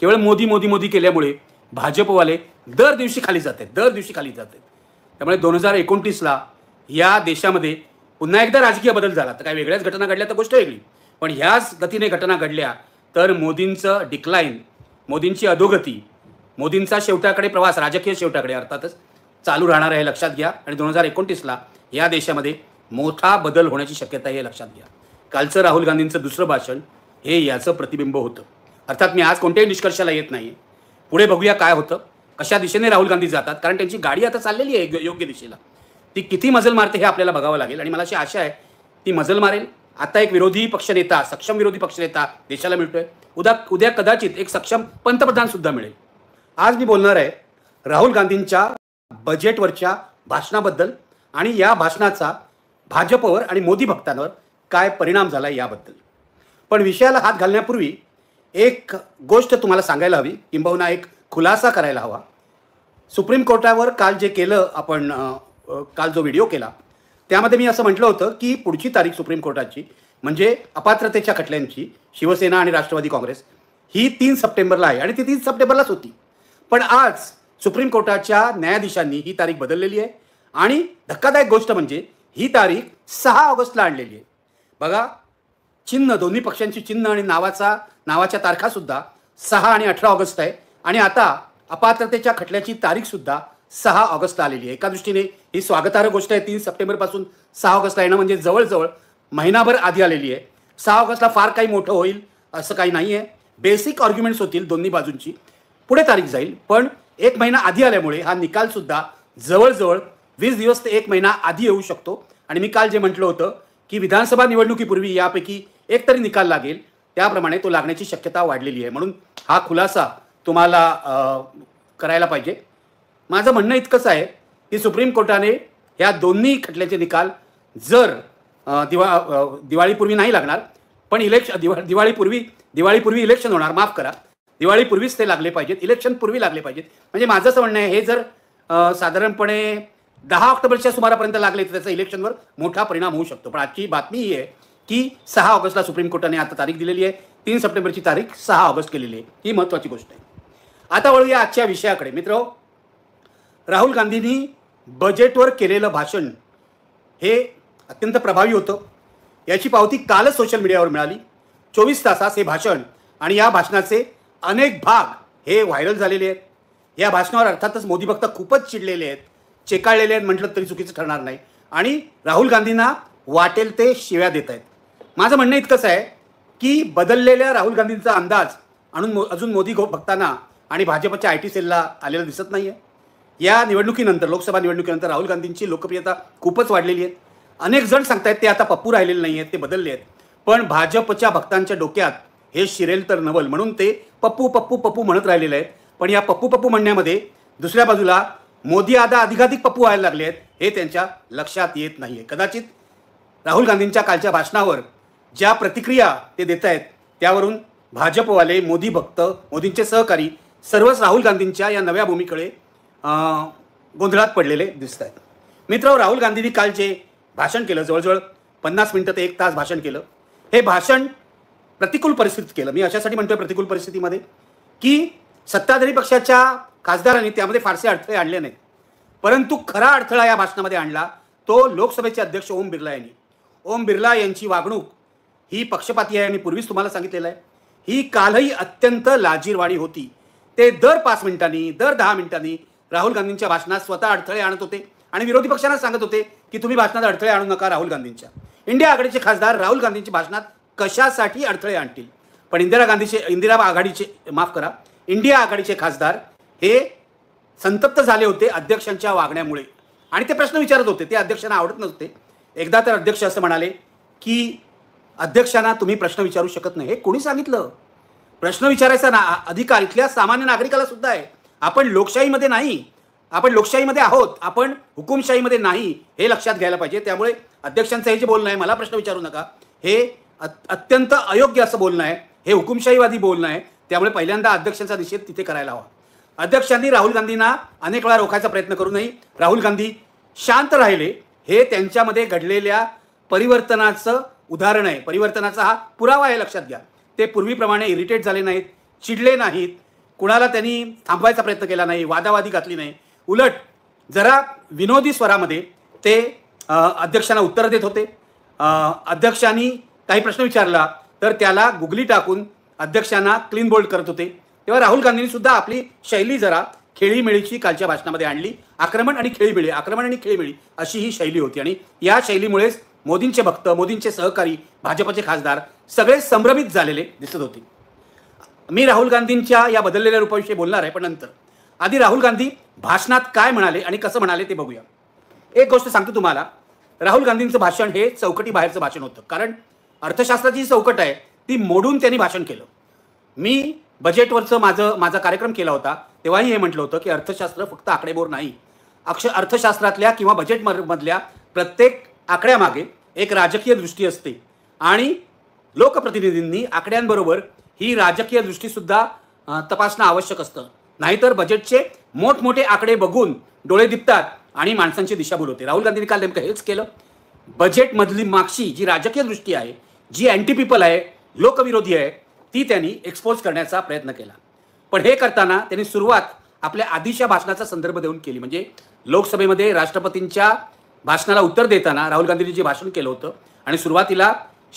केवळ मोदी मोदी मोदी केल्यामुळे भाजपवाले दर दिवशी खाली जात आहेत दर दिवशी खाली जात आहेत त्यामुळे दोन हजार एकोणतीसला या देशामध्ये पुन्हा एकदा राजकीय बदल झाला तर काही वेगळ्याच घटना घडल्या तर गोष्ट वेगळी पण ह्याच गतीने घटना घडल्या तर मोदींचं डिक्लाईन मोदींची अधोगती मोदींचा शेवटाकडे प्रवास राजकीय शेवटाकडे अर्थातच चालू राहणार आहे लक्षात घ्या आणि दोन हजार एकोणतीसला या देशामध्ये मोठा बदल होण्याची शक्यता हे लक्षात घ्या कालचं राहुल गांधींचं दुसरं भाषण हे याचं प्रतिबिंब होतं अर्थात मी आज कोणत्याही निष्कर्षाला येत नाही पुढे बघूया काय होतं कशा दिशेने राहुल गांधी जातात कारण त्यांची गाडी आता चाललेली आहे योग्य दिशेला ती किती मजल मारते हे आपल्याला बघावं लागेल आणि मला अशी आशा आहे ती मजल मारेल आता एक विरोधी पक्ष नेता सक्षम विरोधी पक्ष नेता देशाला मिळतोय उद्या उद्या कदाचित एक सक्षम पंतप्रधान सुद्धा मिळेल आज मी बोलणार आहे राहुल गांधींच्या बजेटवरच्या भाषणाबद्दल आणि या भाषणाचा भाजपवर आणि मोदी भक्तांवर काय परिणाम झाला याबद्दल पण विषयाला हात घालण्यापूर्वी एक गोष्ट तुम्हाला सांगायला हवी किंबहुना एक खुलासा करायला हवा सुप्रीम कोर्टावर काल जे केलं आपण काल जो व्हिडिओ केला त्यामध्ये मी असं म्हटलं होतं की पुढची तारीख सुप्रीम कोर्टाची म्हणजे अपात्रतेच्या खटल्यांची शिवसेना आणि राष्ट्रवादी काँग्रेस ही तीन सप्टेंबरला आहे आणि ती तीन सप्टेंबरलाच होती पण आज सुप्रीम कोर्टाच्या न्यायाधीशांनी ही तारीख बदललेली आहे आणि धक्कादायक गोष्ट म्हणजे ही तारीख सहा ऑगस्टला आणलेली आहे बघा चिन्ह दोन्ही पक्षांची चिन्ह आणि नावाचा नावाच्या तारखासुद्धा सहा आणि अठरा ऑगस्ट आहे आणि आता अपात्रतेच्या खटल्याची तारीखसुद्धा सहा ऑगस्टला आलेली आहे एका दृष्टीने ही स्वागतार्ह गोष्ट आहे तीन सप्टेंबरपासून सहा ऑगस्टला येणं म्हणजे जवळजवळ महिनाभर आधी आलेली आहे सहा ऑगस्टला फार काही मोठं होईल असं काही नाही आहे बेसिक ऑर्ग्युमेंट्स होतील दोन्ही बाजूंची पुढे तारीख जाईल पण एक महिना आधी आल्यामुळे हा निकालसुद्धा जवळजवळ वीस दिवस ते एक महिना आधी येऊ शकतो आणि मी काल जे म्हटलं होतं की विधानसभा निवडणुकीपूर्वी यापैकी एक तरी निकाल लागेल त्याप्रमाणे तो लागण्याची शक्यता वाढलेली आहे म्हणून हा खुलासा तुम्हाला करायला पाहिजे माझं म्हणणं इतकंच आहे की सुप्रीम कोर्टाने या दोन्ही खटल्याचे निकाल जर दिवा दिवाळीपूर्वी नाही लागणार पण इलेक्श दिवा दिवाळीपूर्वी दिवाळीपूर्वी इलेक्शन होणार माफ करा दिवाळीपूर्वीच ते लागले पाहिजेत इलेक्शनपूर्वी लागले पाहिजेत म्हणजे माझं असं म्हणणं आहे हे जर साधारणपणे दहा ऑक्टोबरच्या सुमारापर्यंत लागले तर त्याचा इलेक्शनवर मोठा परिणाम होऊ शकतो पण आजची बातमी ही आहे की सहा ऑगस्टला सुप्रीम कोर्टाने आता तारीख दिलेली आहे तीन सप्टेंबरची तारीख सहा ऑगस्ट केलेली आहे ही महत्त्वाची गोष्ट आहे आता वळूया आजच्या विषयाकडे मित्र राहुल गांधींनी बजेटवर केलेलं भाषण हे अत्यंत प्रभावी होतं याची पावती कालच सोशल मीडियावर मिळाली चोवीस तासात हे भाषण आणि या भाषणाचे अनेक भाग हे व्हायरल झालेले आहेत या भाषणावर अर्थातच मोदी भक्त खूपच चिडलेले आहेत चेकाळलेले आहेत म्हटलं तरी चुकीचं ठरणार नाही आणि राहुल गांधींना वाटेल ते शिव्या देत आहेत माझं म्हणणं इतकंच आहे की बदललेल्या राहुल गांधींचा अंदाज आणून अजून मोदी घो बघताना आणि भाजपच्या आय टी सेलला आलेला दिसत नाही आहे या निवडणुकीनंतर लोकसभा निवडणुकीनंतर राहुल गांधींची लोकप्रियता खूपच वाढलेली आहे अनेक जण सांगतायत ते आता पप्पू राहिलेले नाही आहेत ते बदलले आहेत पण भाजपच्या भक्तांच्या डोक्यात हे शिरेल तर नवल म्हणून ते पप्पू पप्पू पप्पू म्हणत राहिलेले आहेत पण या पप्पू पप्पू म्हणण्यामध्ये दुसऱ्या बाजूला मोदी आता अधिकाधिक पप्पू व्हायला लागले आहेत हे त्यांच्या लक्षात येत नाही आहे कदाचित राहुल गांधींच्या कालच्या भाषणावर ज्या प्रतिक्रिया ते देत आहेत त्यावरून भाजपवाले मोदी भक्त मोदींचे सहकारी सर्वच राहुल गांधींच्या या नव्या भूमीकडे गोंधळात पडलेले दिसत आहेत मित्र राहुल गांधींनी काल जे भाषण केलं जवळजवळ पन्नास मिनटं ते एक तास भाषण केलं हे भाषण प्रतिकूल परिस्थितीत केलं मी अशासाठी म्हणतोय प्रतिकूल परिस्थितीमध्ये की सत्ताधारी पक्षाच्या खासदारांनी त्यामध्ये फारसे अडथळे आणले नाहीत परंतु खरा अडथळा या भाषणामध्ये आणला तो लोकसभेचे अध्यक्ष ओम बिर्ला यांनी ओम बिर्ला यांची वागणूक ही पक्षपाती आहे आणि पूर्वीच तुम्हाला सांगितलेलं आहे ही कालही अत्यंत लाजीरवाणी होती ते दर पाच मिनिटांनी दर दहा मिनिटांनी राहुल गांधींच्या भाषणात स्वतः अडथळे आणत होते आणि विरोधी पक्षांना सांगत होते की तुम्ही भाषणात अडथळे आणू नका राहुल गांधींच्या इंडिया आघाडीचे खासदार राहुल गांधींच्या भाषणात कशासाठी अडथळे आणतील पण इंदिरा गांधीचे इंदिरा आघाडीचे माफ करा इंडिया आघाडीचे खासदार हे संतप्त झाले होते अध्यक्षांच्या वागण्यामुळे आणि ते प्रश्न विचारत होते ते अध्यक्षांना आवडत नव्हते एकदा तर अध्यक्ष असं म्हणाले की अध्यक्षांना तुम्ही प्रश्न विचारू शकत नाही हे कोणी सांगितलं प्रश्न विचारायचा ना अधिकार इथल्या सामान्य नागरिकाला सुद्धा आहे आपण लोकशाहीमध्ये नाही आपण लोकशाहीमध्ये आहोत आपण हुकुमशाहीमध्ये नाही हे लक्षात घ्यायला पाहिजे त्यामुळे अध्यक्षांचं हे जे बोलणं आहे मला प्रश्न विचारू नका हे अत्यंत अयोग्य असं बोलणं आहे हे हुकुमशाहीवादी बोलणं आहे त्यामुळे पहिल्यांदा अध्यक्षांचा निषेध तिथे करायला हवा अध्यक्षांनी राहुल गांधींना अनेक वेळा रोखायचा प्रयत्न करू नये राहुल गांधी शांत राहिले हे त्यांच्यामध्ये घडलेल्या परिवर्तनाचं उदाहरण आहे परिवर्तनाचा हा पुरावा आहे लक्षात घ्या ते पूर्वीप्रमाणे इरिटेट झाले नाहीत चिडले नाहीत कुणाला त्यांनी थांबवायचा प्रयत्न केला नाही वादावादी घातली नाही उलट जरा विनोदी स्वरामध्ये ते अध्यक्षांना उत्तर देत होते अध्यक्षांनी काही प्रश्न विचारला तर त्याला गुगली टाकून अध्यक्षांना क्लीन बोल्ड करत होते तेव्हा राहुल गांधींनी सुद्धा आपली शैली जरा खेळीमेळीची कालच्या भाषणामध्ये आणली आक्रमण आणि खेळीमेळी आक्रमण आणि खेळीमेळी अशी ही शैली होती आणि या शैलीमुळेच मोदींचे भक्त मोदींचे सहकारी भाजपचे खासदार सगळे संभ्रमित झालेले दिसत होते मी राहुल गांधींच्या या बदललेल्या रूपाविषयी बोलणार आहे पण नंतर आधी राहुल गांधी भाषणात काय म्हणाले आणि कसं म्हणाले ते बघूया एक गोष्ट सांगतो तुम्हाला राहुल गांधींचं भाषण हे चौकटी बाहेरचं भाषण होतं कारण अर्थशास्त्राची जी चौकट आहे ती मोडून त्यांनी भाषण केलं मी बजेटवरचं माझं माझा कार्यक्रम केला होता तेव्हाही हे म्हटलं होतं की अर्थशास्त्र फक्त आकडेबोर नाही अक्ष अर्थशास्त्रातल्या किंवा बजेट प्रत्येक आकड्यामागे एक राजकीय दृष्टी असते आणि लोकप्रतिनिधींनी आकड्यांबरोबर ही राजकीय दृष्टीसुद्धा तपासणं आवश्यक असतं नाहीतर बजेटचे मोठमोठे आकडे बघून डोळे दिपतात आणि माणसांची दिशा होते राहुल गांधींनी काल नेमकं हेच केलं बजेटमधली मागशी जी राजकीय दृष्टी आहे जी अँटी पीपल आहे लोकविरोधी आहे ती त्यांनी एक्सपोज करण्याचा प्रयत्न केला पण हे करताना त्यांनी सुरुवात आपल्या आधीच्या भाषणाचा संदर्भ देऊन केली म्हणजे लोकसभेमध्ये राष्ट्रपतींच्या भाषणाला उत्तर देताना राहुल गांधींनी जे भाषण केलं होतं आणि सुरुवातीला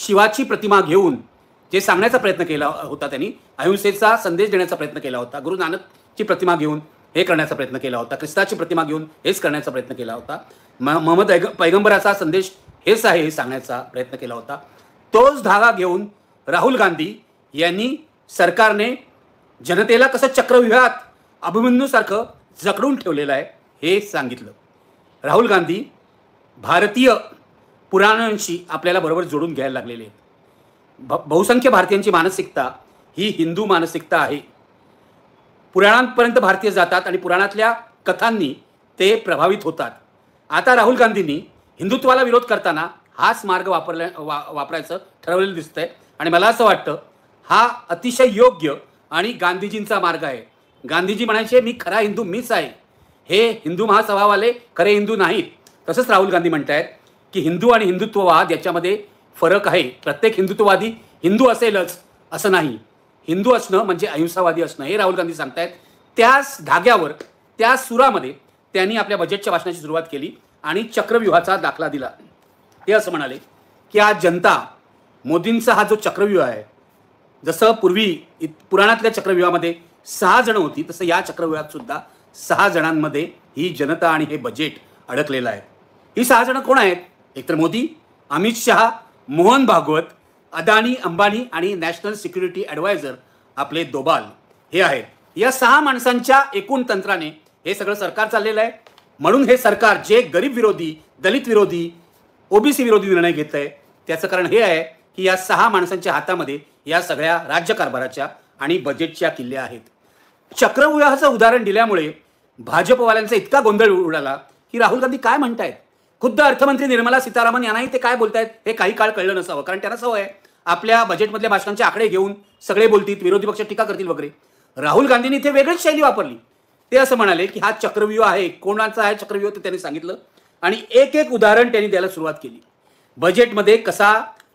शिवाची प्रतिमा घेऊन जे सांगण्याचा प्रयत्न केला होता त्यांनी अहिंसेचा संदेश देण्याचा प्रयत्न केला होता गुरु नानकची प्रतिमा घेऊन हे करण्याचा प्रयत्न केला होता ख्रिस्ताची प्रतिमा घेऊन हेच करण्याचा प्रयत्न केला होता महम्मद पैगंबराचा संदेश हेच आहे हे सांगण्याचा प्रयत्न केला होता तोच धागा घेऊन राहुल गांधी यांनी सरकारने जनतेला कसं चक्रव्यूहात अभिमन्यूसारखं जकडून ठेवलेलं आहे हे सांगितलं राहुल गांधी भारतीय पुराणांशी आपल्याला बरोबर जोडून घ्यायला लागलेले भ बहुसंख्य भारतीयांची मानसिकता ही हिंदू मानसिकता आहे पुराणांपर्यंत भारतीय जातात आणि पुराणातल्या कथांनी ते प्रभावित होतात आता राहुल गांधींनी हिंदुत्वाला विरोध करताना हाच मार्ग वापरल्या वा वापरायचं ठरवलेलं दिसतंय आणि मला असं वाटतं हा अतिशय योग्य आणि गांधीजींचा मार्ग आहे गांधीजी म्हणायचे मी खरा हिंदू मीच आहे हे हिंदू महासभावाले खरे हिंदू नाहीत तसंच राहुल गांधी म्हणत आहेत की हिंदू आणि हिंदुत्ववाद याच्यामध्ये फरक आहे प्रत्येक हिंदुत्ववादी हिंदू असेलच असं नाही हिंदू असणं म्हणजे अहिंसावादी असणं हे राहुल गांधी सांगतायत त्याच धाग्यावर त्या सुरामध्ये त्यांनी आपल्या बजेटच्या भाषणाची सुरुवात केली आणि चक्रव्यूहाचा दाखला दिला ते असं म्हणाले की आज जनता मोदींचा हा जो चक्रव्यूह आहे जसं पूर्वी इत पुराणातल्या चक्रव्यूहामध्ये सहा जणं होती तसं या चक्रव्यूहात सुद्धा सहा जणांमध्ये ही जनता आणि हे बजेट अडकलेलं आहे ही सहा जण कोण आहेत एकतर मोदी अमित शहा मोहन भागवत अदानी अंबानी आणि नॅशनल सिक्युरिटी ॲडवायझर आपले दोबाल हे आहेत या सहा माणसांच्या एकूण तंत्राने हे सगळं सरकार चाललेलं आहे म्हणून हे सरकार जे गरीब विरोधी दलित विरोधी ओबीसी विरोधी निर्णय घेत आहे त्याचं कारण हे आहे की या सहा माणसांच्या हातामध्ये या सगळ्या राज्यकारभाराच्या आणि बजेटच्या किल्ल्या आहेत चक्रविवाहाचं उदाहरण दिल्यामुळे भाजपवाल्यांचा इतका गोंधळ उडाला की राहुल गांधी काय म्हणतायत खुद्द अर्थमंत्री निर्मला सीतारामन यांनाही ते काय बोलतायत हे काही काळ कळलं नसावं कारण त्यांना सवय आहे आपल्या बजेटमधल्या भाषणांचे आकडे घेऊन सगळे बोलतील विरोधी पक्ष टीका करतील वगैरे राहुल गांधींनी इथे वेगळीच शैली वापरली ते असं म्हणाले की हा चक्रव्यूह आहे कोणाचा आहे चक्रव्यूह ते त्यांनी सांगितलं आणि एक एक उदाहरण त्यांनी द्यायला सुरुवात केली बजेटमध्ये कसा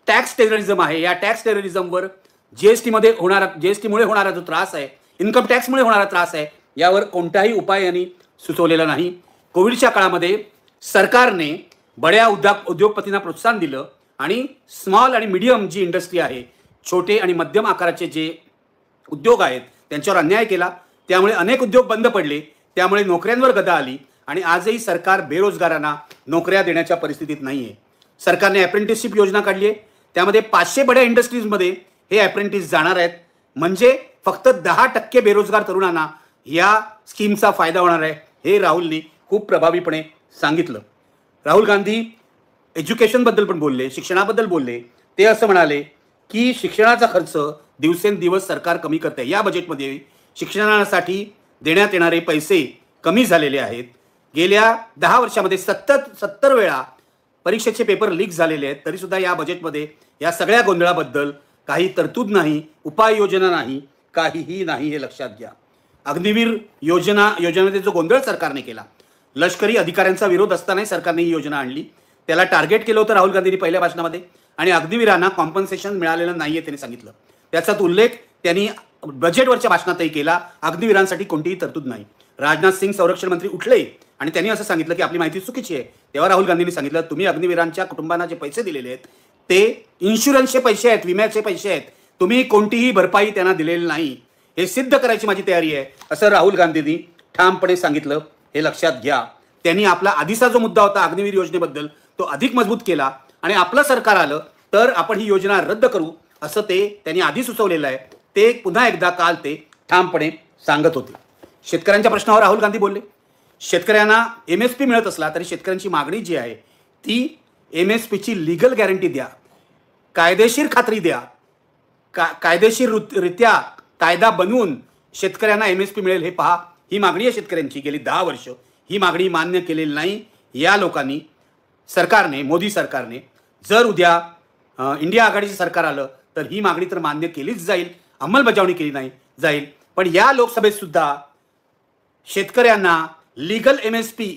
टॅक्स टेररिझम आहे या टॅक्स टेररिझमवर जीएसटीमध्ये होणारा जीएसटीमुळे होणारा जो त्रास आहे इन्कम टॅक्समुळे होणारा त्रास आहे यावर कोणताही उपाय यांनी सुचवलेला नाही कोविडच्या काळामध्ये सरकारने बड्या उद्योग उद्योगपतींना प्रोत्साहन दिलं आणि स्मॉल आणि मिडियम जी इंडस्ट्री आहे छोटे आणि मध्यम आकाराचे जे उद्योग आहेत त्यांच्यावर अन्याय केला त्यामुळे अनेक उद्योग बंद पडले त्यामुळे नोकऱ्यांवर गदा आली आणि आजही सरकार बेरोजगारांना नोकऱ्या देण्याच्या परिस्थितीत नाही आहे सरकारने अप्रेंटिसशिप योजना काढली आहे त्यामध्ये पाचशे बड्या इंडस्ट्रीजमध्ये हे अप्रेंटिस जाणार आहेत म्हणजे फक्त दहा टक्के बेरोजगार तरुणांना या स्कीमचा फायदा होणार आहे हे राहुलनी खूप प्रभावीपणे सांगितलं राहुल गांधी एज्युकेशनबद्दल पण बोलले शिक्षणाबद्दल बोलले ते असं म्हणाले की शिक्षणाचा खर्च दिवसेंदिवस सरकार कमी करते या बजेटमध्ये शिक्षणासाठी देण्यात येणारे पैसे कमी झालेले आहेत गेल्या दहा वर्षामध्ये सत्तर सत्तर वेळा परीक्षेचे पेपर लीक झालेले आहेत तरीसुद्धा या बजेटमध्ये या सगळ्या गोंधळाबद्दल काही तरतूद नाही उपाययोजना नाही काहीही नाही हे लक्षात घ्या अग्निवीर योजना योजनेचा जो गोंधळ सरकारने केला लष्करी अधिकाऱ्यांचा विरोध असतानाही सरकारने ही योजना आणली त्याला टार्गेट केलं होतं राहुल गांधींनी पहिल्या भाषणामध्ये आणि अग्निवीरांना कॉम्पन्सेशन मिळालेलं नाहीये त्यांनी सांगितलं त्याचा उल्लेख त्यांनी बजेटवरच्या भाषणातही केला अग्निवीरांसाठी कोणतीही तरतूद नाही राजनाथ सिंग संरक्षण मंत्री उठले आणि त्यांनी असं सांगितलं की आपली माहिती चुकीची आहे तेव्हा राहुल गांधींनी सांगितलं तुम्ही अग्निवीरांच्या कुटुंबांना जे पैसे दिलेले आहेत ते इन्शुरन्सचे पैसे आहेत विम्याचे पैसे आहेत तुम्ही कोणतीही भरपाई त्यांना दिलेली नाही हे सिद्ध करायची माझी तयारी आहे असं राहुल गांधींनी ठामपणे सांगितलं हे लक्षात घ्या त्यांनी आपला आधीचा जो मुद्दा होता अग्निवीर योजनेबद्दल तो अधिक मजबूत केला आणि आपलं सरकार आलं तर आपण ही योजना रद्द करू असं ते त्यांनी आधी सुचवलेलं आहे ते पुन्हा एकदा काल ते ठामपणे सांगत होते शेतकऱ्यांच्या प्रश्नावर राहुल गांधी बोलले शेतकऱ्यांना एम एस पी मिळत असला तरी शेतकऱ्यांची मागणी जी आहे ती एम एस पीची लिगल गॅरंटी द्या कायदेशीर खात्री द्या का कायदेशीर रित्या कायदा बनवून शेतकऱ्यांना एम एस पी मिळेल हे पहा ही मागणी या शेतकऱ्यांची गेली दहा वर्ष ही मागणी मान्य केलेली नाही या लोकांनी सरकारने मोदी सरकारने जर उद्या इंडिया आघाडीचं सरकार आलं तर ही मागणी तर मान्य केलीच जाईल अंमलबजावणी केली नाही जाईल पण या लोकसभेत सुद्धा शेतकऱ्यांना लिगल एम एस पी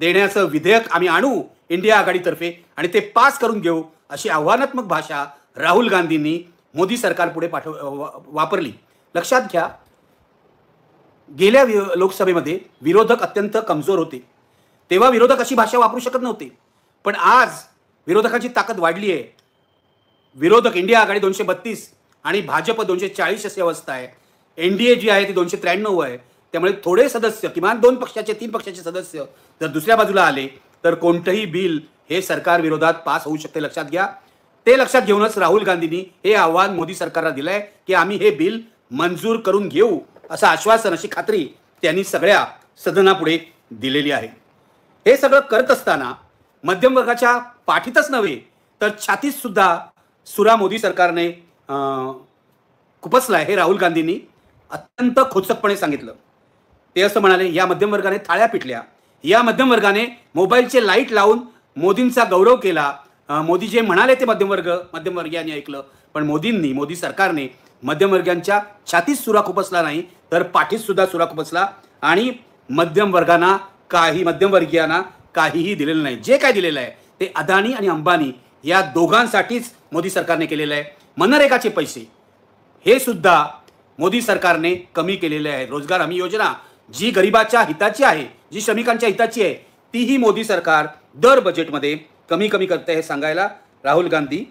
देण्याचं विधेयक आम्ही आणू इंडिया आघाडीतर्फे आणि ते पास करून घेऊ अशी आव्हानात्मक भाषा राहुल गांधींनी मोदी सरकारपुढे पाठव वापरली लक्षात घ्या गेल्या लोकसभेमध्ये विरोधक अत्यंत कमजोर होते तेव्हा विरोधक अशी भाषा वापरू शकत नव्हते पण आज विरोधकांची ताकद वाढली आहे विरोधक इंडिया आघाडी दोनशे बत्तीस आणि भाजप दोनशे चाळीस अशी अवस्था आहे एन डी ए जी आहे ती दोनशे त्र्याण्णव आहे त्यामुळे थोडे सदस्य किमान दोन पक्षाचे तीन पक्षाचे सदस्य जर दुसऱ्या बाजूला आले तर कोणतंही बिल हे सरकार विरोधात पास होऊ शकते लक्षात घ्या ते लक्षात घेऊनच राहुल गांधींनी हे आव्हान मोदी सरकारला दिलं आहे की आम्ही हे बिल मंजूर करून घेऊ असं आश्वासन अशी खात्री त्यांनी सगळ्या सदनापुढे दिलेली आहे हे सगळं करत असताना मध्यम वर्गाच्या पाठीतच नव्हे तर सुद्धा सुरा मोदी सरकारने आहे हे राहुल गांधींनी अत्यंत खोचकपणे सांगितलं ते असं म्हणाले या मध्यम वर्गाने थाळ्या पिटल्या या मध्यमवर्गाने मोबाईलचे लाईट लावून मोदींचा गौरव केला मोदी जे म्हणाले ते मध्यमवर्ग मध्यमवर्गीयांनी ऐकलं पण मोदींनी मोदी सरकारने मध्यमवर्गांच्या छातीत सुरा उपसला नाही तर पाठीत सुद्धा सुरा खुपसला आणि मध्यम वर्गांना काही मध्यमवर्गीयांना काहीही दिलेलं नाही जे काय दिलेलं आहे ते अदानी आणि अंबानी या दोघांसाठीच मोदी सरकारने केलेलं आहे मनरेगाचे पैसे हे सुद्धा मोदी सरकारने कमी केलेले आहे रोजगार हमी योजना जी गरिबाच्या हिताची आहे जी श्रमिकांच्या हिताची आहे तीही मोदी सरकार दर बजेटमध्ये कमी कमी करते हे सांगायला राहुल गांधी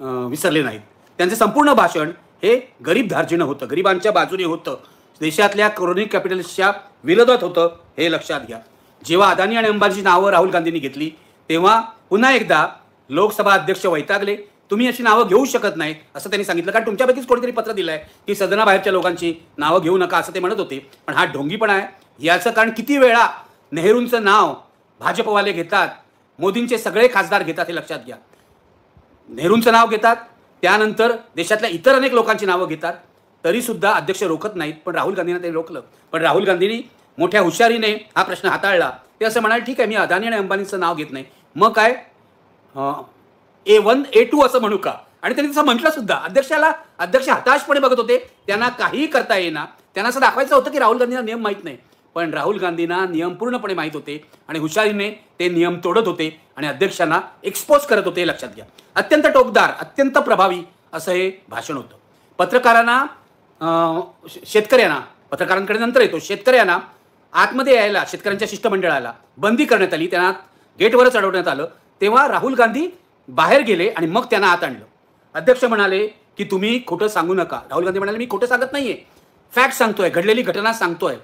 विसरले नाहीत त्यांचं संपूर्ण भाषण हे गरीब धार्जिणं होतं गरिबांच्या बाजूने होतं देशातल्या क्रोनिक कॅपिटल्सच्या विरोधात होतं हे लक्षात घ्या जेव्हा अदानी आणि अंबानीची नावं राहुल गांधींनी घेतली तेव्हा पुन्हा एकदा लोकसभा अध्यक्ष वैतागले तुम्ही अशी नावं घेऊ शकत नाही असं त्यांनी सांगितलं कारण तुमच्यापैकीच कोणीतरी पत्र दिलं आहे की सदनाबाहेरच्या लोकांची नावं घेऊ नका असं ते म्हणत होते पण हा ढोंगीपणा आहे याचं कारण किती वेळा नेहरूंचं नाव भाजपवाले घेतात मोदींचे सगळे खासदार घेतात हे लक्षात घ्या नेहरूंचं नाव घेतात त्यानंतर देशातल्या इतर अनेक लोकांची नावं घेतात तरीसुद्धा अध्यक्ष रोखत नाहीत पण राहुल गांधींना ते रोखलं पण राहुल गांधींनी मोठ्या हुशारीने हा प्रश्न हाताळला ते असं म्हणाले ठीक आहे मी अदानी आणि अंबानीचं नाव घेत नाही मग काय ए वन ए टू असं म्हणू का आणि त्यांनी तसं म्हटलं सुद्धा अध्यक्षाला अध्यक्ष हताशपणे बघत होते त्यांना काहीही करता येईना त्यांना असं दाखवायचं होतं की राहुल गांधींना नियम माहीत नाही पण राहुल गांधींना नियम पूर्णपणे माहीत होते आणि हुशारीने ते नियम तोडत होते आणि अध्यक्षांना एक्सपोज करत होते लक्षात घ्या अत्यंत टोकदार अत्यंत प्रभावी असं हे भाषण होतं पत्रकारांना शेतकऱ्यांना पत्रकारांकडे नंतर येतो शेतकऱ्यांना आतमध्ये यायला शेतकऱ्यांच्या शिष्टमंडळाला बंदी करण्यात आली त्यांना गेटवरच अडवण्यात आलं तेव्हा राहुल गांधी बाहेर गेले आणि मग त्यांना आत आणलं अध्यक्ष म्हणाले की तुम्ही खोटं सांगू नका राहुल गांधी म्हणाले मी खोटं सांगत नाही आहे फॅक्ट सांगतोय घडलेली घटना सांगतोय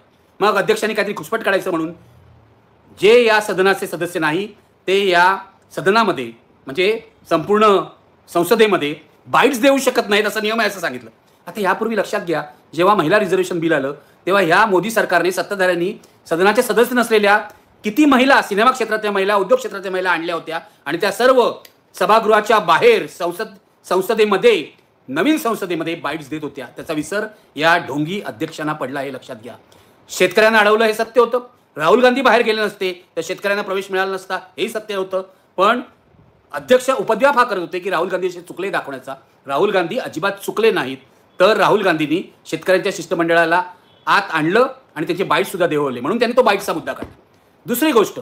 मग अध्यक्षांनी काहीतरी घुसपट काढायचं म्हणून जे या सदनाचे सदस्य नाही ते या सदनामध्ये म्हणजे संपूर्ण संसदेमध्ये बाईट्स देऊ शकत नाहीत असा नियम आहे असं सांगितलं आता यापूर्वी लक्षात घ्या जेव्हा महिला रिझर्वेशन बिल आलं तेव्हा ह्या मोदी सरकारने सत्ताधाऱ्यांनी सदनाचे सदस्य नसलेल्या किती महिला सिनेमा क्षेत्रातल्या महिला उद्योग क्षेत्रातल्या महिला आणल्या होत्या आणि त्या सर्व सभागृहाच्या बाहेर संसद संसदेमध्ये नवीन संसदेमध्ये बाईट्स देत होत्या त्याचा विसर या ढोंगी अध्यक्षांना पडला हे लक्षात घ्या शेतकऱ्यांना अडवलं हे सत्य होतं राहुल गांधी बाहेर गेले नसते तर शेतकऱ्यांना प्रवेश मिळाला नसता हेही सत्य होतं पण अध्यक्ष उपद्व्याप हा करत होते की राहुल गांधी चुकले दाखवण्याचा राहुल गांधी अजिबात चुकले नाहीत तर राहुल गांधींनी शेतकऱ्यांच्या शिष्टमंडळाला आत आणलं आणि त्याचे बाईटसुद्धा देवळले म्हणून त्यांनी तो बाईटचा मुद्दा काढला दुसरी गोष्ट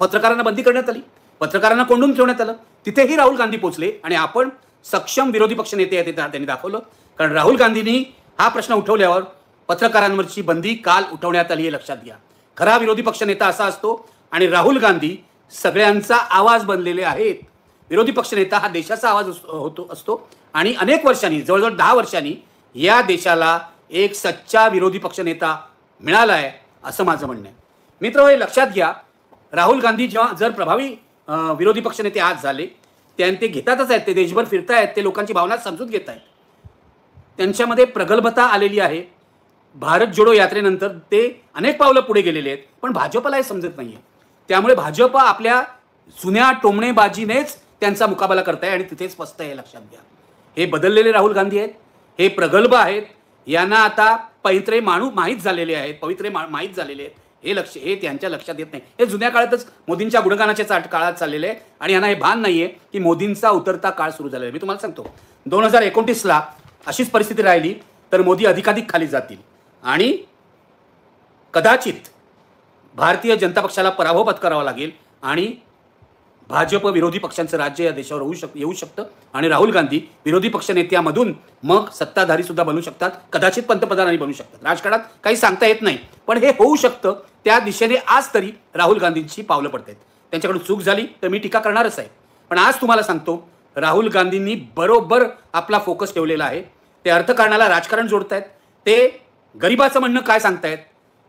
पत्रकारांना बंदी करण्यात आली पत्रकारांना कोंडून ठेवण्यात आलं तिथेही राहुल गांधी पोचले आणि आपण सक्षम विरोधी पक्ष नेते आहेत त्यांनी दाखवलं कारण राहुल गांधींनी हा प्रश्न उठवल्यावर पत्रकारांवरची बंदी काल उठवण्यात आली आहे लक्षात घ्या खरा विरोधी पक्षनेता असा असतो आणि राहुल गांधी सगळ्यांचा आवाज बनलेले आहेत विरोधी पक्षनेता हा देशाचा आवाज होतो असतो आणि अनेक वर्षांनी जवळजवळ दहा वर्षांनी या देशाला एक सच्चा विरोधी पक्षनेता मिळाला आहे असं माझं म्हणणं आहे मित्र हे लक्षात घ्या राहुल गांधी जेव्हा जर प्रभावी विरोधी पक्षनेते आज झाले त्यां ते घेतातच आहेत ते देशभर फिरतायत ते लोकांची भावना समजून घेत आहेत त्यांच्यामध्ये प्रगल्भता आलेली आहे भारत जोडो यात्रेनंतर ते अनेक पावलं पुढे गेलेले आहेत पण भाजपला हे समजत नाही आहे त्यामुळे भाजप आपल्या जुन्या टोमणेबाजीनेच त्यांचा मुकाबला करताय आणि तिथेच फसत आहे लक्षात घ्या हे बदललेले राहुल गांधी आहेत हे प्रगल्भ आहेत यांना आता पवित्रे माणू माहीत झालेले आहेत पवित्रे मा माहीत झालेले आहेत हे लक्ष हे त्यांच्या लक्षात येत नाही हे जुन्या काळातच मोदींच्या गुणगानाच्या चाट काळात चाललेले आहे आणि यांना हे भान नाही आहे की मोदींचा उतरता काळ सुरू झालेला आहे मी तुम्हाला सांगतो दोन हजार एकोणतीसला अशीच परिस्थिती राहिली तर मोदी अधिकाधिक खाली जातील आणि कदाचित भारतीय जनता पक्षाला पराभव पत्करावा लागेल आणि भाजप विरोधी पक्षांचं राज्य या देशावर होऊ शक येऊ शकतं आणि राहुल गांधी विरोधी पक्षनेत्यामधून मग सत्ताधारी सुद्धा बनू शकतात कदाचित पंतप्रधानांनी बनू शकतात राजकारणात काही सांगता येत नाही पण हे होऊ शकतं त्या दिशेने आज तरी राहुल गांधींची पावलं पडत आहेत त्यांच्याकडून चूक झाली तर मी टीका करणारच आहे पण आज तुम्हाला सांगतो राहुल गांधींनी बरोबर आपला फोकस ठेवलेला आहे ते अर्थकारणाला राजकारण जोडत आहेत ते गरिबाचं म्हणणं काय सांगतायत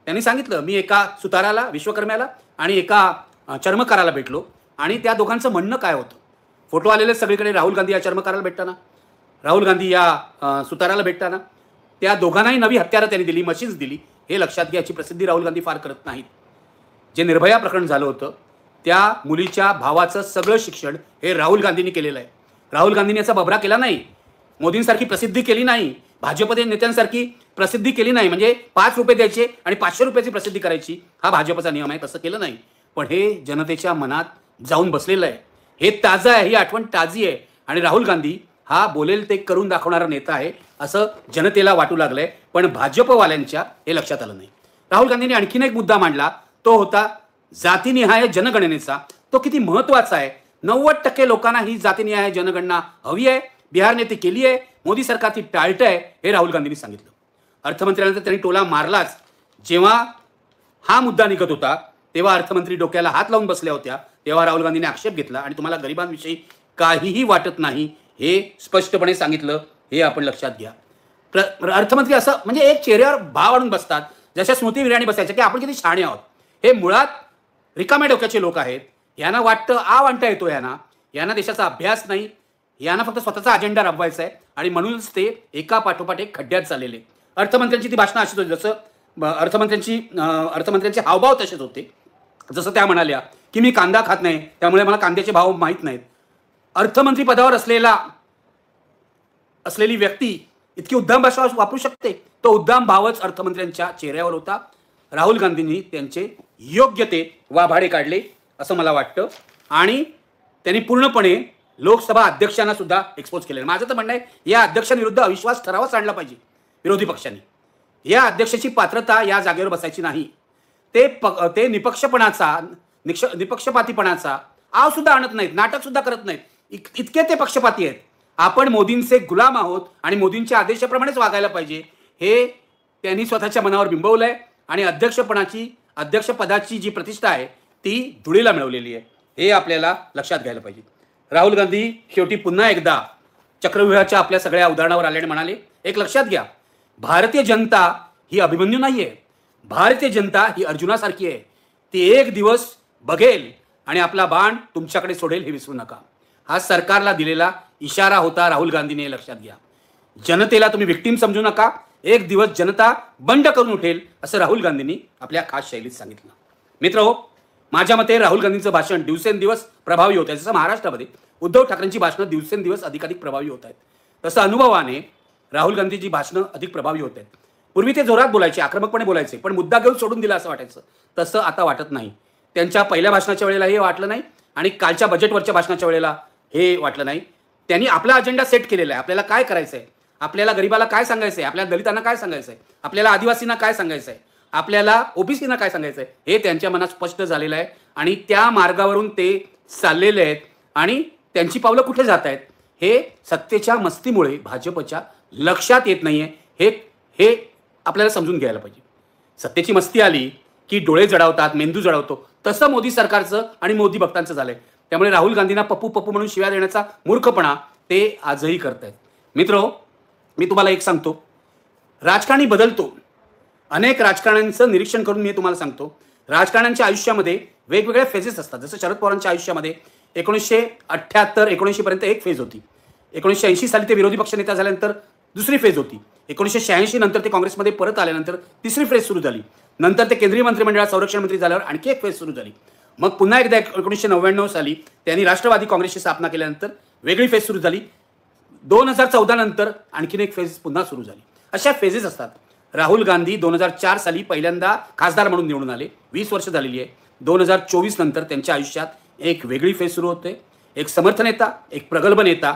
त्यांनी सांगितलं मी एका सुताराला विश्वकर्म्याला आणि एका चर्मकाराला भेटलो आणि त्या दोघांचं म्हणणं काय होतं फोटो आलेले सगळीकडे राहुल गांधी या चर्मकाराला भेटताना राहुल गांधी या सुताराला भेटताना त्या दोघांनाही नवी हत्यारं त्यांनी दिली मशीन्स दिली हे लक्षात घ्या याची प्रसिद्धी राहुल गांधी फार करत नाहीत जे निर्भया प्रकरण झालं होतं त्या मुलीच्या भावाचं सगळं शिक्षण हे राहुल गांधींनी केलेलं आहे राहुल गांधींनी याचा बबरा केला नाही मोदींसारखी प्रसिद्धी केली नाही भाजपच्या नेत्यांसारखी प्रसिद्धी केली नाही म्हणजे पाच रुपये द्यायचे आणि पाचशे रुपयाची प्रसिद्धी करायची हा भाजपचा नियम आहे तसं केलं नाही पण हे जनतेच्या मनात जाऊन बसलेलं आहे हे ताजं आहे ही आठवण ताजी आहे आणि राहुल गांधी हा बोलेल ते करून दाखवणारा नेता आहे असं जनतेला वाटू लागलंय पण भाजपवाल्यांच्या हे लक्षात आलं नाही राहुल गांधींनी आणखीन एक मुद्दा मांडला तो होता जातीनिहाय जनगणनेचा तो किती महत्वाचा आहे नव्वद टक्के लोकांना ही जातीनिहाय जनगणना हवी आहे बिहारने ती केली आहे मोदी सरकार ती आहे हे राहुल गांधींनी सांगितलं अर्थमंत्र्यानंतर त्यांनी टोला मारलाच जेव्हा हा मुद्दा निघत होता तेव्हा अर्थमंत्री डोक्याला हात लावून बसल्या होत्या तेव्हा राहुल गांधींनी आक्षेप घेतला आणि तुम्हाला गरिबांविषयी काहीही वाटत नाही हे स्पष्टपणे सांगितलं हे आपण लक्षात घ्या प्र अर्थमंत्री असं म्हणजे एक चेहऱ्यावर भाव आणून बसतात जशा स्मृती विराणी बसायच्या की आपण किती शहाणे आहोत हे मुळात रिकाम्या डोक्याचे लोक आहेत यांना वाटतं आ वांटा येतो यांना यांना देशाचा अभ्यास नाही यांना फक्त स्वतःचा अजेंडा राबवायचा आहे आणि म्हणूनच ते एका पाठोपाठ एक खड्ड्यात चाललेले अर्थमंत्र्यांची ती भाषणं अशीच होती जसं अर्थमंत्र्यांची अर्थमंत्र्यांचे हावभाव तसेच होते जसं त्या म्हणाल्या की मी कांदा खात नाही त्यामुळे मला कांद्याचे भाव माहीत नाहीत अर्थमंत्री पदावर असलेला असलेली व्यक्ती इतकी उद्दाम भाषा वापरू शकते तो उद्दाम भावच अर्थमंत्र्यांच्या चेहऱ्यावर होता राहुल गांधींनी त्यांचे योग्य ते वाभाडे काढले असं मला वाटतं आणि त्यांनी पूर्णपणे लोकसभा अध्यक्षांना सुद्धा एक्सपोज केलेलं माझं तर म्हणणं आहे या अध्यक्षांविरुद्ध अविश्वास ठरावच आणला पाहिजे विरोधी पक्षांनी या अध्यक्षाची पात्रता या जागेवर बसायची नाही ते प ते निपक्षपणाचा निक्ष निपक्षपातीपणाचा आव सुद्धा आणत नाहीत नाटक सुद्धा करत नाहीत इतके ते पक्षपाती आहेत आपण मोदींचे गुलाम आहोत आणि मोदींच्या आदेशाप्रमाणेच वागायला पाहिजे हे त्यांनी स्वतःच्या मनावर बिंबवलं आहे आणि अध्यक्षपणाची अध्यक्षपदाची जी प्रतिष्ठा आहे ती धुळीला मिळवलेली आहे हे आपल्याला लक्षात घ्यायला पाहिजे राहुल गांधी शेवटी पुन्हा एकदा चक्रव्यूहाच्या आपल्या सगळ्या उदाहरणावर आणि म्हणाले एक लक्षात घ्या भारतीय जनता ही अभिमन्यू नाही आहे भारतीय जनता ही अर्जुनासारखी आहे ती एक दिवस बघेल आणि आपला बाण तुमच्याकडे सोडेल हे विसरू नका हा सरकारला दिलेला इशारा होता राहुल गांधीने लक्षात घ्या जनतेला तुम्ही विक्टीम समजू नका एक दिवस जनता बंड करून उठेल असं राहुल गांधींनी आपल्या खास शैलीत सांगितलं मित्र हो माझ्या मते राहुल गांधींचं भाषण दिवसेंदिवस प्रभावी होत आहे जसं महाराष्ट्रामध्ये उद्धव ठाकरेंची भाषणं दिवसेंदिवस अधिकाधिक प्रभावी होत आहेत तसं अनुभवाने राहुल गांधीची भाषणं अधिक प्रभावी होत आहेत पूर्वी ते जोरात बोलायचे आक्रमकपणे बोलायचे पण मुद्दा घेऊन सोडून दिला असं वाटायचं तसं आता वाटत नाही त्यांच्या पहिल्या भाषणाच्या वेळेला हे वाटलं नाही आणि कालच्या बजेटवरच्या भाषणाच्या वेळेला हे वाटलं नाही त्यांनी आपला अजेंडा सेट केलेला आहे आपल्याला काय करायचं आहे आपल्याला गरिबाला काय सांगायचं आहे आपल्याला दलितांना काय सांगायचं आहे आपल्याला आदिवासींना काय सांगायचं आहे आपल्याला ओबीसीना काय सांगायचं आहे हे त्यांच्या मनात स्पष्ट झालेलं आहे आणि त्या मार्गावरून ते चाललेले आहेत आणि त्यांची पावलं कुठे जात आहेत हे सत्तेच्या मस्तीमुळे भाजपच्या लक्षात येत नाही आहे हे हे आपल्याला समजून घ्यायला पाहिजे सत्तेची मस्ती आली की डोळे जडवतात मेंदू जडवतो तसं मोदी सरकारचं आणि मोदी भक्तांचं झालंय त्यामुळे राहुल गांधींना पप्पू पप्पू म्हणून शिव्या देण्याचा मूर्खपणा ते आजही करत आहेत मित्र मी तुम्हाला एक सांगतो राजकारणी बदलतो अनेक राजकारण्यांचं निरीक्षण करून मी तुम्हाला सांगतो राजकारण्यांच्या आयुष्यामध्ये वेगवेगळ्या फेजेस असतात जसं शरद पवारांच्या आयुष्यामध्ये एकोणीसशे अठ्ठ्याहत्तर एकोणीसशे पर्यंत एक फेज होती एकोणीसशे ऐंशी साली ते विरोधी पक्ष नेता झाल्यानंतर दुसरी फेज होती एकोणीसशे शहाऐंशी नंतर ते काँग्रेसमध्ये परत आल्यानंतर तिसरी फेज सुरू झाली नंतर ते केंद्रीय मंत्रिमंडळात संरक्षण मंत्री झाल्यावर आणखी एक फेज सुरू झाली मग पुन्हा एकदा एकोणीसशे नव्याण्णव साली त्यांनी राष्ट्रवादी काँग्रेसची स्थापना केल्यानंतर वेगळी फेज सुरू झाली दोन हजार चौदा नंतर आणखीन एक फेज पुन्हा सुरू झाली अशा फेजेस असतात राहुल गांधी दोन हजार चार साली पहिल्यांदा खासदार म्हणून निवडून आले वीस वर्ष झालेली आहे दोन हजार चोवीस नंतर त्यांच्या आयुष्यात एक वेगळी फेज सुरू होते एक समर्थ नेता एक प्रगल्भ नेता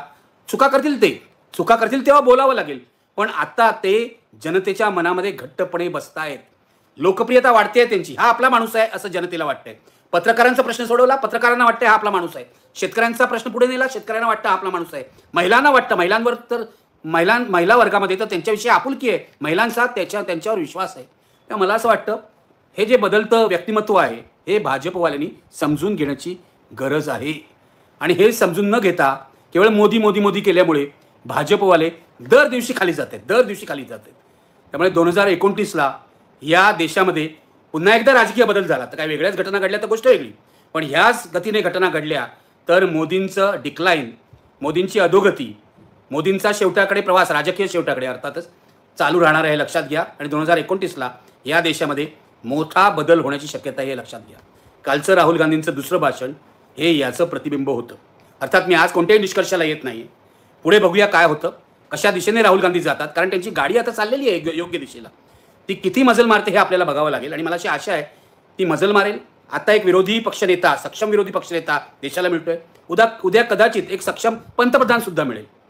चुका करतील ते चुका करतील तेव्हा बोलावं लागेल पण आता ते जनतेच्या मनामध्ये घट्टपणे बसतायत लोकप्रियता वाढते त्यांची हा आपला माणूस आहे असं जनतेला वाटतंय पत्रकारांचा प्रश्न सोडवला पत्रकारांना वाटतं हा आपला माणूस आहे शेतकऱ्यांचा प्रश्न पुढे नेला शेतकऱ्यांना वाटतं हा आपला माणूस आहे महिलांना वाटतं महिलांवर तर महिलां महिला वर्गामध्ये तर त्यांच्याविषयी आपुलकी आहे महिलांचा त्याच्या त्यांच्यावर विश्वास आहे तर मला असं वाटतं हे जे बदलतं व्यक्तिमत्व आहे हे भाजपवाल्यांनी समजून घेण्याची गरज आहे आणि हे समजून न घेता केवळ मोदी मोदी मोदी केल्यामुळे भाजपवाले दर दिवशी खाली जात आहेत दर दिवशी खाली जात आहेत त्यामुळे दोन हजार एकोणतीसला या देशामध्ये पुन्हा एकदा राजकीय बदल झाला तर काय वेगळ्याच घटना घडल्या तर गोष्ट वेगळी पण ह्याच गतीने घटना घडल्या तर मोदींचं डिक्लाईन मोदींची अधोगती मोदींचा शेवट्याकडे प्रवास राजकीय शेवट्याकडे अर्थातच चालू राहणार आहे लक्षात घ्या आणि दोन हजार एकोणतीसला या देशामध्ये मोठा बदल होण्याची शक्यता हे लक्षात घ्या कालचं राहुल गांधींचं दुसरं भाषण हे याचं प्रतिबिंब होतं अर्थात मी आज कोणत्याही निष्कर्षाला येत नाही पुढे बघूया काय होतं कशा दिशेने राहुल गांधी जातात कारण त्यांची गाडी आता चाललेली आहे योग्य दिशेला ती किती मजल मारते हे आपल्याला बघावं लागेल आणि मला अशी आशा आहे ती मजल मारेल आता एक विरोधी पक्ष नेता सक्षम विरोधी पक्ष नेता देशाला मिळतोय उद्या उद्या कदाचित एक सक्षम पंतप्रधान सुद्धा मिळेल